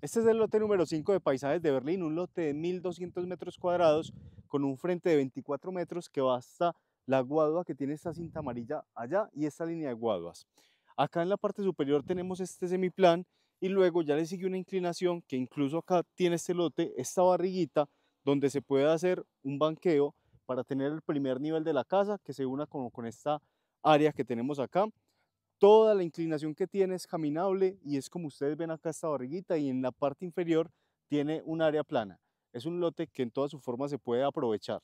Este es el lote número 5 de Paisajes de Berlín, un lote de 1200 metros cuadrados con un frente de 24 metros que va hasta la guadua que tiene esta cinta amarilla allá y esta línea de guaduas. Acá en la parte superior tenemos este semiplan y luego ya le sigue una inclinación que incluso acá tiene este lote, esta barriguita donde se puede hacer un banqueo para tener el primer nivel de la casa que se una con, con esta área que tenemos acá toda la inclinación que tiene es caminable y es como ustedes ven acá esta barriguita y en la parte inferior tiene un área plana. Es un lote que en toda su forma se puede aprovechar.